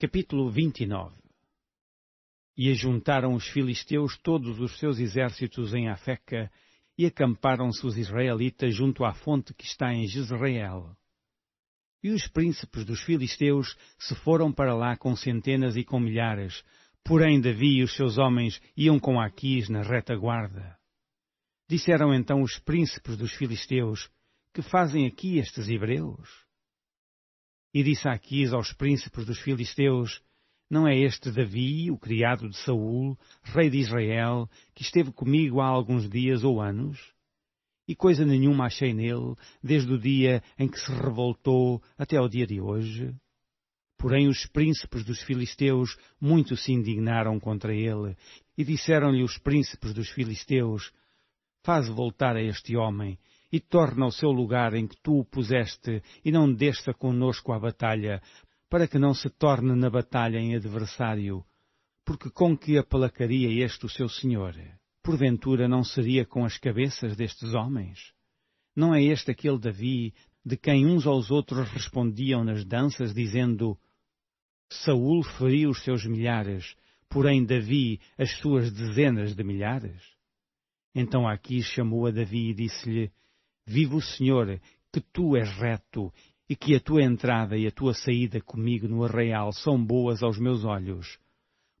Capítulo 29 E ajuntaram os filisteus todos os seus exércitos em Afeca, e acamparam-se os israelitas junto à fonte que está em Jezreel. E os príncipes dos filisteus se foram para lá com centenas e com milhares, porém Davi e os seus homens iam com Aquis na retaguarda. Disseram então os príncipes dos filisteus, que fazem aqui estes hebreus? E disse a Aquis aos príncipes dos filisteus, não é este Davi, o criado de Saul, rei de Israel, que esteve comigo há alguns dias ou anos? E coisa nenhuma achei nele, desde o dia em que se revoltou até o dia de hoje. Porém os príncipes dos filisteus muito se indignaram contra ele, e disseram-lhe os príncipes dos filisteus, Faze voltar a este homem, e torna o seu lugar em que tu o puseste e não desça conosco à batalha, para que não se torne na batalha em adversário, porque com que aplacaria este o seu senhor? Porventura não seria com as cabeças destes homens? Não é este aquele Davi de quem uns aos outros respondiam nas danças, dizendo: Saúl feriu os seus milhares, porém Davi as suas dezenas de milhares? Então Aqui chamou a Davi e disse-lhe: Vive o Senhor, que tu és reto e que a tua entrada e a tua saída comigo no arraial são boas aos meus olhos.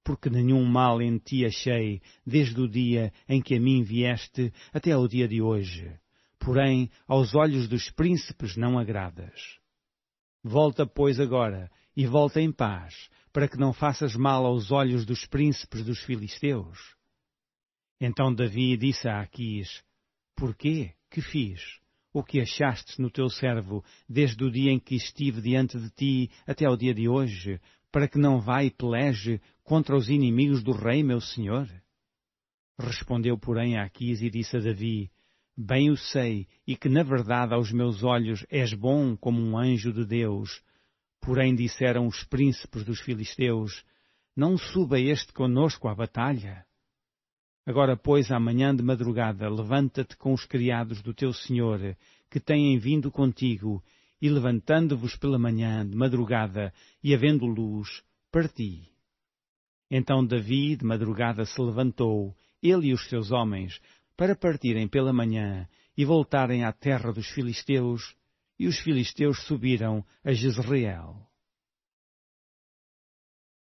Porque nenhum mal em ti achei, desde o dia em que a mim vieste até ao dia de hoje. Porém, aos olhos dos príncipes não agradas. Volta, pois, agora, e volta em paz, para que não faças mal aos olhos dos príncipes dos filisteus. Então Davi disse a Aquis: Porquê? Que fiz? O que achaste no teu servo desde o dia em que estive diante de ti até ao dia de hoje, para que não vá e peleje contra os inimigos do rei, meu senhor? Respondeu, porém, Aquis e disse a Davi, Bem o sei, e que na verdade aos meus olhos és bom como um anjo de Deus. Porém disseram os príncipes dos filisteus, Não suba este conosco à batalha. Agora, pois, amanhã de madrugada, levanta-te com os criados do teu senhor, que têm vindo contigo, e levantando-vos pela manhã de madrugada, e havendo luz, parti. Então Davi de madrugada se levantou, ele e os seus homens, para partirem pela manhã e voltarem à terra dos filisteus, e os filisteus subiram a Jezreel.